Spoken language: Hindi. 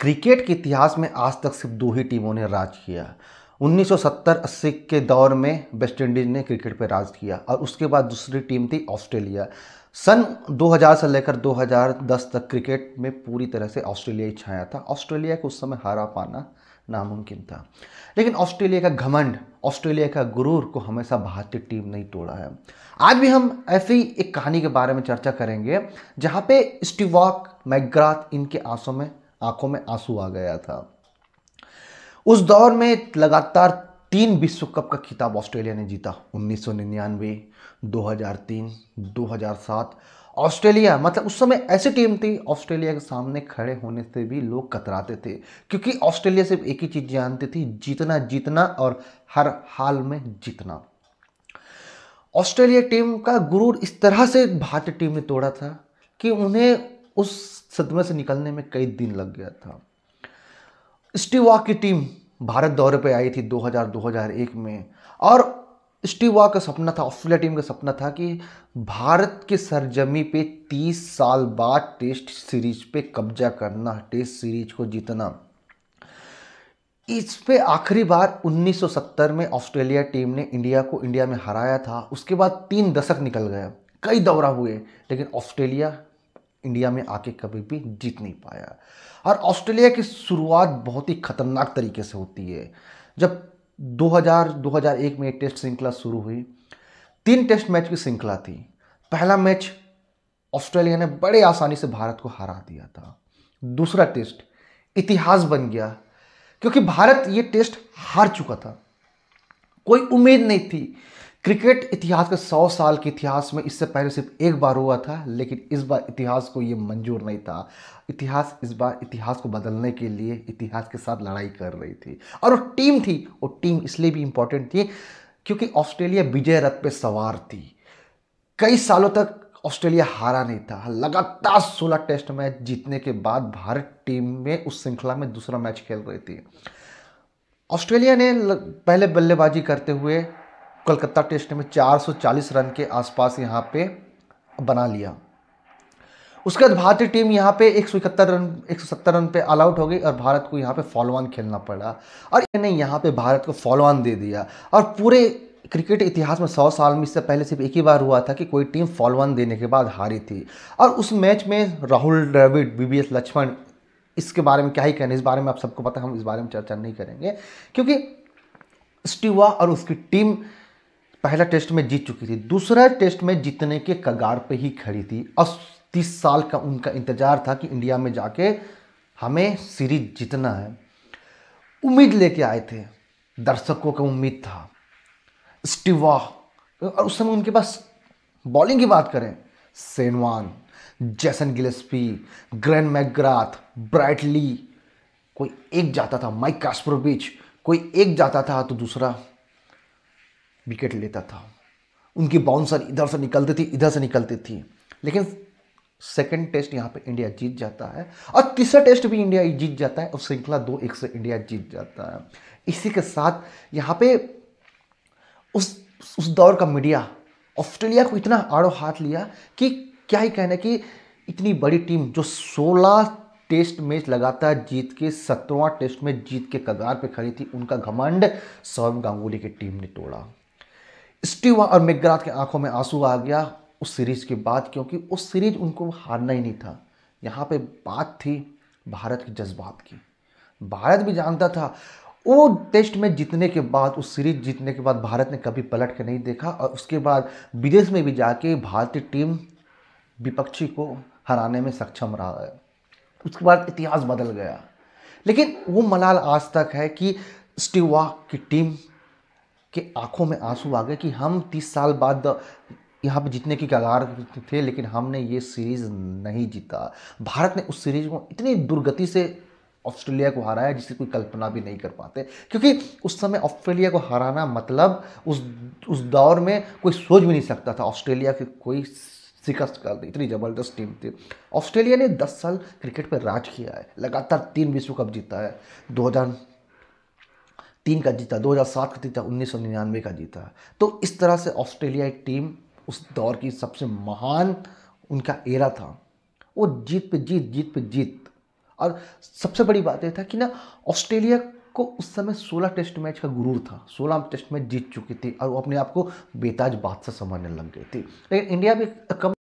क्रिकेट के इतिहास में आज तक सिर्फ दो ही टीमों ने राज किया 1970-80 के दौर में वेस्ट इंडीज़ ने क्रिकेट पर राज किया और उसके बाद दूसरी टीम थी ऑस्ट्रेलिया सन 2000 से लेकर 2010 तक क्रिकेट में पूरी तरह से ऑस्ट्रेलिया ही छाया था ऑस्ट्रेलिया को उस समय हारा पाना नामुमकिन था लेकिन ऑस्ट्रेलिया का घमंड ऑस्ट्रेलिया का गुरूर को हमेशा भारतीय टीम नहीं तोड़ा है आज भी हम ऐसी एक कहानी के बारे में चर्चा करेंगे जहाँ पे स्टीवॉक मैग्राथ इनके आंसों में आंखों में आंसू आ गया था उस दौर में लगातार तीन विश्व कप का खिताब ऑस्ट्रेलिया ने जीता 1999, 2003, 2007 ऑस्ट्रेलिया मतलब उस समय ऐसी टीम थी ऑस्ट्रेलिया के सामने खड़े होने से भी लोग कतराते थे क्योंकि ऑस्ट्रेलिया सिर्फ एक ही चीज़ जानती थी जीतना जीतना और हर हाल में जीतना ऑस्ट्रेलिया टीम का गुरूर इस तरह से भारतीय टीम ने तोड़ा था कि उन्हें उस सदमे से निकलने में कई दिन लग गया था स्टीवा की टीम भारत दौरे पर आई थी 2000-2001 में और स्टीवा का सपना था ऑस्ट्रेलिया टीम का सपना था कि भारत के सरजमी पे 30 साल बाद टेस्ट सीरीज पे कब्जा करना टेस्ट सीरीज को जीतना इस पे आखिरी बार 1970 में ऑस्ट्रेलिया टीम ने इंडिया को इंडिया में हराया था उसके बाद तीन दशक निकल गए कई दौरा हुए लेकिन ऑस्ट्रेलिया इंडिया में आके कभी भी जीत नहीं पाया और ऑस्ट्रेलिया की शुरुआत बहुत ही खतरनाक तरीके से होती है जब 2000-2001 में टेस्ट श्रृंखला शुरू हुई तीन टेस्ट मैच की श्रृंखला थी पहला मैच ऑस्ट्रेलिया ने बड़े आसानी से भारत को हरा दिया था दूसरा टेस्ट इतिहास बन गया क्योंकि भारत ये टेस्ट हार चुका था कोई उम्मीद नहीं थी क्रिकेट इतिहास के सौ साल के इतिहास में इससे पहले सिर्फ एक बार हुआ था लेकिन इस बार इतिहास को ये मंजूर नहीं था इतिहास इस बार इतिहास को बदलने के लिए इतिहास के साथ लड़ाई कर रही थी और वो टीम थी वो टीम इसलिए भी इम्पोर्टेंट थी क्योंकि ऑस्ट्रेलिया विजय रथ पे सवार थी कई सालों तक ऑस्ट्रेलिया हारा नहीं था लगातार सोलह टेस्ट मैच जीतने के बाद भारत टीम में उस श्रृंखला में दूसरा मैच खेल रही थी ऑस्ट्रेलिया ने पहले बल्लेबाजी करते हुए कोलकाता टेस्ट में 440 रन के आसपास यहाँ पे बना लिया उसके बाद भारतीय टीम यहाँ पे एक रन 170 रन पे ऑल आउट हो गई और भारत को यहाँ पे फॉलो ऑन खेलना पड़ा और इन्होंने यहाँ पे भारत को फॉलो ऑन दे दिया और पूरे क्रिकेट इतिहास में सौ साल में इससे पहले सिर्फ एक ही बार हुआ था कि कोई टीम फॉलो ऑन देने के बाद हारी थी और उस मैच में राहुल द्रविड बी लक्ष्मण इसके बारे में क्या ही कहने इस बारे में आप सबको पता हम इस बारे में चर्चा नहीं करेंगे क्योंकि स्टीवा और उसकी टीम पहला टेस्ट में जीत चुकी थी दूसरा टेस्ट में जीतने के कगार पे ही खड़ी थी और तीस साल का उनका इंतजार था कि इंडिया में जाके हमें सीरीज जीतना है उम्मीद लेके आए थे दर्शकों का उम्मीद था स्टिवा और उस समय उनके पास बॉलिंग की बात करें सेनवान जैसन गिलेस्पी ग्रैन मैग्राथ ब्राइटली कोई एक जाता था माइक कास्परोविच कोई एक जाता था तो दूसरा विकेट लेता था उनकी बाउंसर इधर से निकलती थी इधर से निकलती थी लेकिन सेकेंड टेस्ट यहाँ पे इंडिया जीत जाता है और तीसरा टेस्ट भी इंडिया जीत जाता है और श्रृंखला दो एक से इंडिया जीत जाता है इसी के साथ यहाँ पे उस उस दौर का मीडिया ऑस्ट्रेलिया को इतना आड़ो हाथ लिया कि क्या ही कहना कि इतनी बड़ी टीम जो 16 टेस्ट मैच लगातार जीत के सत्रवा टेस्ट में जीत के कगार पे खड़ी थी उनका घमंड सौरभ गांगुली की टीम ने तोड़ा स्टीवा और मेगराथ के आंखों में आंसू आ गया उस सीरीज के बाद क्योंकि उस सीरीज उनको हारना ही नहीं था यहाँ पे बात थी भारत के जज्बात की भारत भी जानता था वो टेस्ट में जीतने के बाद उस सीरीज जीतने के बाद भारत ने कभी पलट के नहीं देखा और उसके बाद विदेश में भी जाके भारतीय टीम विपक्षी को हराने में सक्षम रहा है उसके बाद इतिहास बदल गया लेकिन वो मलाल आज तक है कि स्टीवा की टीम के आंखों में आंसू आ गए कि हम तीस साल बाद यहाँ पे जीतने की कगार थे लेकिन हमने ये सीरीज़ नहीं जीता भारत ने उस सीरीज़ को इतनी दुर्गति से ऑस्ट्रेलिया को हराया जिसे कोई कल्पना भी नहीं कर पाते क्योंकि उस समय ऑस्ट्रेलिया को हराना मतलब उस उस दौर में कोई सोच भी नहीं सकता था ऑस्ट्रेलिया की कोई शिकस्त कर दी इतनी ज़बरदस्त टीम थी ऑस्ट्रेलिया ने 10 साल क्रिकेट पर राज किया है लगातार तीन विश्व कप जीता है 2000 तीन का जीता 2007 का जीता उन्नीस का जीता तो इस तरह से ऑस्ट्रेलिया एक टीम उस दौर की सबसे महान उनका एरा था वो जीत पे जीत जीत पे जीत और सबसे बड़ी बात यह था कि ना ऑस्ट्रेलिया को उस समय 16 टेस्ट मैच का गुरूर था 16 टेस्ट मैच जीत चुकी थी और वो अपने आप को बेताज बादशाह समझने लग गई थी लेकिन इंडिया भी कम